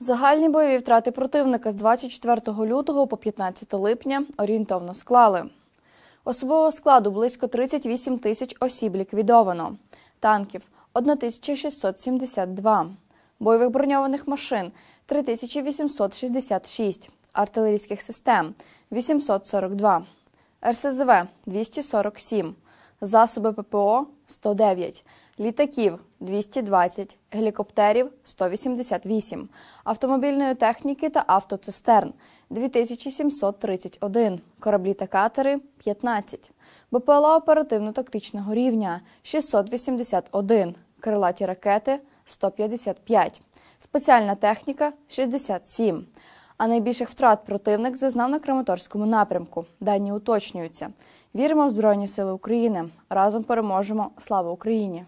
Загальні бойові втрати противника з 24 лютого по 15 липня орієнтовно склали. Особового складу близько 38 тисяч осіб ліквідовано, танків 1672, бойових броньованих машин 3866, артилерійських систем 842, РСЗВ 247 засоби ППО 109, літаків 220, гелікоптерів 188, автомобільної техніки та автоцистерн 2731, кораблі та катери 15, БПЛА оперативно-тактичного рівня 681, крилаті ракети 155, спеціальна техніка 67. А найбільших втрат противник зазнав на Краматорському напрямку. Дані уточнюються. Віримо в Збройні Сили України. Разом переможемо. Слава Україні!